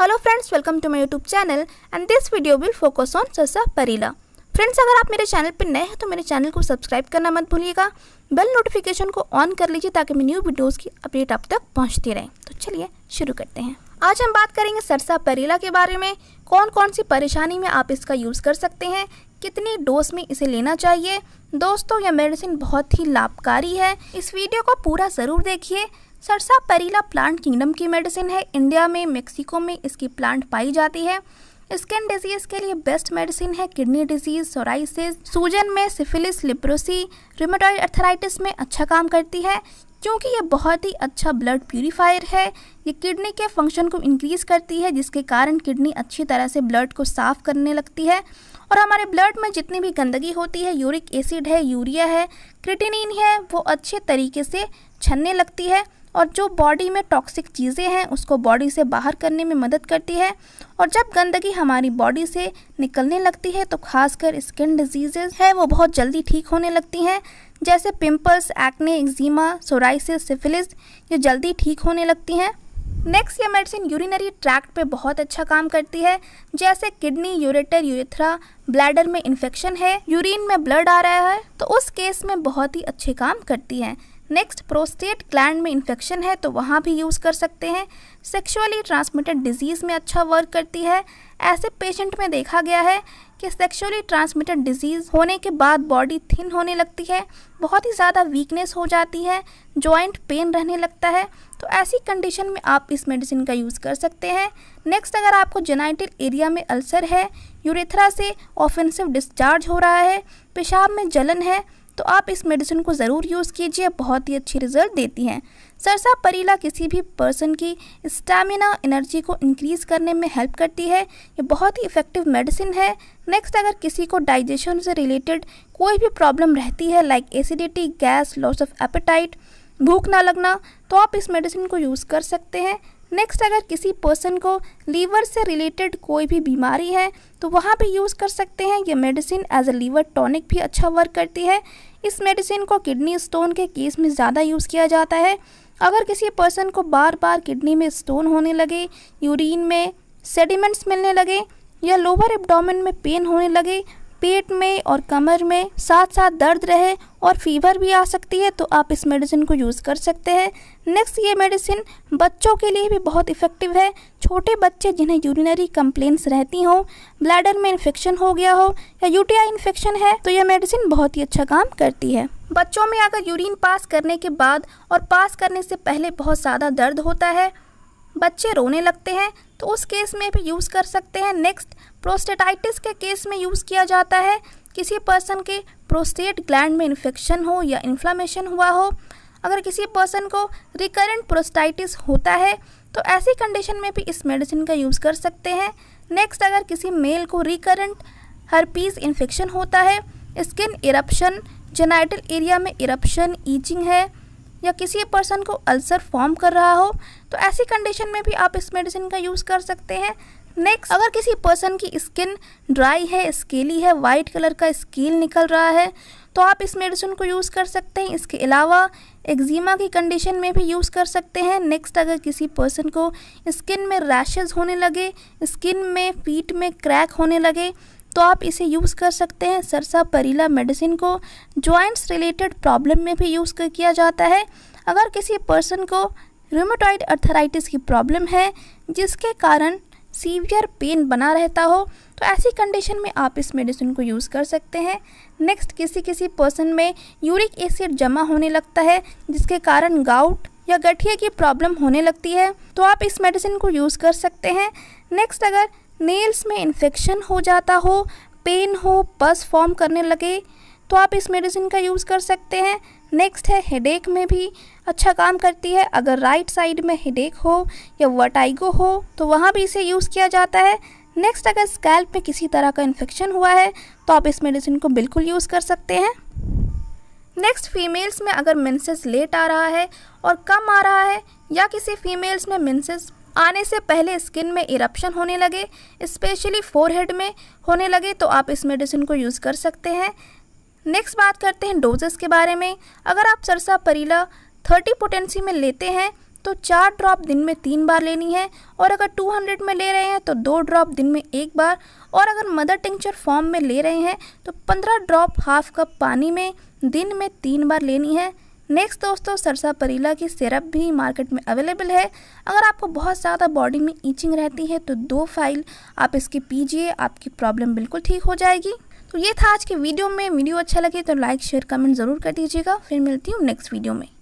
hello friends welcome to my YouTube channel and this video will focus on sarsaparilla friends अगर आप मेरे channel पर नए हैं तो मेरे चैनल को सब्सक्राइब करना मत भूलिएगा बेल नोटिफिकेशन को ऑन कर लीजिए ताकि मैं न्यू वीडियोस की अपडेट आप तक पहुंचती रहे तो चलिए शुरू करते हैं आज हम बात करेंगे सरसा परीला के बारे में कौन कौन सी परेशानी में आप इसका यूज़ कर सकते हैं कितनी डोज में इसे लेना चाहिए दोस्तों यह मेडिसिन बहुत ही लाभकारी है इस वीडियो को पूरा ज़रूर देखिए सरसा परीला प्लांट किंगडम की मेडिसिन है इंडिया में मेक्सिको में इसकी प्लांट पाई जाती है स्किन डिजीज के लिए बेस्ट मेडिसिन है किडनी डिजीज सोराइसिस सूजन में सिफिलिस लिप्रोसी रिमोटॉइड अर्थराइटिस में अच्छा काम करती है क्योंकि ये बहुत ही अच्छा ब्लड प्यूरीफायर है ये किडनी के फंक्शन को इंक्रीज़ करती है जिसके कारण किडनी अच्छी तरह से ब्लड को साफ़ करने लगती है और हमारे ब्लड में जितनी भी गंदगी होती है यूरिक एसिड है यूरिया है क्रिटिनिन है वो अच्छे तरीके से छनने लगती है और जो बॉडी में टॉक्सिक चीज़ें हैं उसको बॉडी से बाहर करने में मदद करती है और जब गंदगी हमारी बॉडी से निकलने लगती है तो खासकर स्किन डिजीजेज है वो बहुत जल्दी ठीक होने लगती हैं जैसे pimples acne eczema psoriasis syphilis ये जल्दी ठीक होने लगती हैं नेक्स्ट ये मेडिसिन यूरिनरी ट्रैक्ट पे बहुत अच्छा काम करती है जैसे किडनी यूरेटर यूरेथ्रा ब्लैडर में इन्फेक्शन है यूरिन में ब्लड आ रहा है तो उस केस में बहुत ही अच्छे काम करती है नेक्स्ट प्रोस्टेट ग्लैंड में इन्फेक्शन है तो वहाँ भी यूज़ कर सकते हैं सेक्सुअली ट्रांसमिटेड डिजीज़ में अच्छा वर्क करती है ऐसे पेशेंट में देखा गया है कि सेक्सुअली ट्रांसमिटेड डिजीज़ होने के बाद बॉडी थिन होने लगती है बहुत ही ज़्यादा वीकनेस हो जाती है जॉइंट पेन रहने लगता है तो ऐसी कंडीशन में आप इस मेडिसिन का यूज़ कर सकते हैं नेक्स्ट अगर आपको जेनाइटल एरिया में अल्सर है यूरेथ्रा से ऑफेंसिव डिस्चार्ज हो रहा है पेशाब में जलन है तो आप इस मेडिसिन को ज़रूर यूज़ कीजिए बहुत ही अच्छी रिजल्ट देती हैं सरसा परीला किसी भी पर्सन की स्टेमिना एनर्जी को इंक्रीज़ करने में हेल्प करती है ये बहुत ही इफ़ेक्टिव मेडिसिन है नेक्स्ट अगर किसी को डाइजेशन से रिलेटेड कोई भी प्रॉब्लम रहती है like acidity gas loss of appetite भूख ना लगना तो आप इस मेडिसिन को यूज़ कर सकते हैं नेक्स्ट अगर किसी पर्सन को लीवर से रिलेटेड कोई भी बीमारी है तो वहाँ पे यूज़ कर सकते हैं ये medicine as a liver tonic भी अच्छा वर्क करती है इस मेडिसिन को किडनी स्टोन के केस में ज़्यादा यूज़ किया जाता है अगर किसी पर्सन को बार बार किडनी में स्टोन होने लगे यूरिन में सेडिमेंट्स मिलने लगे या लोअर एब्डोमेन में पेन होने लगे पेट में और कमर में साथ साथ दर्द रहे और फीवर भी आ सकती है तो आप इस मेडिसिन को यूज़ कर सकते हैं नेक्स्ट ये मेडिसिन बच्चों के लिए भी बहुत इफ़ेक्टिव है छोटे बच्चे जिन्हें यूरिनरी कंप्लेंट्स रहती हों ब्लैडर में इन्फेक्शन हो गया हो या यूटीआई इन्फेक्शन है तो यह मेडिसिन बहुत ही अच्छा काम करती है बच्चों में अगर यूरिन पास करने के बाद और पास करने से पहले बहुत ज़्यादा दर्द होता है बच्चे रोने लगते हैं तो उस केस में भी यूज़ कर सकते हैं नेक्स्ट प्रोस्टेटाइटिस के केस में यूज़ किया जाता है किसी पर्सन के प्रोस्टेट ग्लैंड में इन्फेक्शन हो या इन्फ्लामेशन हुआ हो अगर किसी पर्सन को रिकरेंट प्रोस्टाइटिस होता है तो ऐसी कंडीशन में भी इस मेडिसिन का यूज़ कर सकते हैं नेक्स्ट अगर किसी मेल को रिकरेंट हरपीस इन्फेक्शन होता है स्किन इरप्शन जेनाइटल एरिया में इरप्शन ईचिंग है या किसी पर्सन को अल्सर फॉर्म कर रहा हो तो ऐसी कंडीशन में भी आप इस मेडिसिन का यूज़ कर सकते हैं नेक्स्ट अगर किसी पर्सन की स्किन ड्राई है स्केली है वाइट कलर का स्केल निकल रहा है तो आप इस मेडिसिन को यूज़ कर सकते हैं इसके अलावा एक्जिमा की कंडीशन में भी यूज़ कर सकते हैं नेक्स्ट अगर किसी पर्सन को स्किन में रैशेज़ होने लगे स्किन में फीट में क्रैक होने लगे तो आप इसे यूज़ कर सकते हैं सरसा परीला मेडिसिन को जॉइंट्स रिलेटेड प्रॉब्लम में भी यूज़ किया जाता है अगर किसी पर्सन को रूमोटॉइड अर्थराइटिस की प्रॉब्लम है जिसके कारण सीवियर पेन बना रहता हो तो ऐसी कंडीशन में आप इस मेडिसिन को यूज़ कर सकते हैं नेक्स्ट किसी किसी पर्सन में यूरिक एसिड जमा होने लगता है जिसके कारण गाउट या गठिया की प्रॉब्लम होने लगती है तो आप इस मेडिसिन को यूज़ कर सकते हैं नेक्स्ट अगर नेल्स में इन्फेक्शन हो जाता हो पेन हो पस फॉर्म करने लगे तो आप इस मेडिसिन का यूज़ कर सकते हैं नेक्स्ट है हेडेक में भी अच्छा काम करती है अगर राइट साइड में हेडेक हो या वटाइगो हो तो वहाँ भी इसे यूज़ किया जाता है नेक्स्ट अगर स्कैल्प में किसी तरह का इन्फेक्शन हुआ है तो आप इस मेडिसिन को बिल्कुल यूज़ कर सकते हैं नेक्स्ट फीमेल्स में अगर मिन्सेस लेट आ रहा है और कम आ रहा है या किसी फीमेल्स में मिन्सेस आने से पहले स्किन में इरप्शन होने लगे स्पेशली फोरहेड में होने लगे तो आप इस मेडिसिन को यूज़ कर सकते हैं नेक्स्ट बात करते हैं डोजेस के बारे में अगर आप सरसा परीला थर्टी पोटेंसी में लेते हैं तो चार ड्रॉप दिन में तीन बार लेनी है और अगर 200 में ले रहे हैं तो दो ड्रॉप दिन में एक बार और अगर मदर टिंक्चर फॉर्म में ले रहे हैं तो 15 ड्रॉप हाफ कप पानी में दिन में तीन बार लेनी है नेक्स्ट दोस्तों सरसा परीला की सिरप भी मार्केट में अवेलेबल है अगर आपको बहुत ज़्यादा बॉडी में ईचिंग रहती है तो दो फाइल आप इसकी पीजिए आपकी प्रॉब्लम बिल्कुल ठीक हो जाएगी तो ये था आज के वीडियो में वीडियो अच्छा लगे तो लाइक शेयर कमेंट ज़रूर कर दीजिएगा फिर मिलती हूँ नेक्स्ट वीडियो में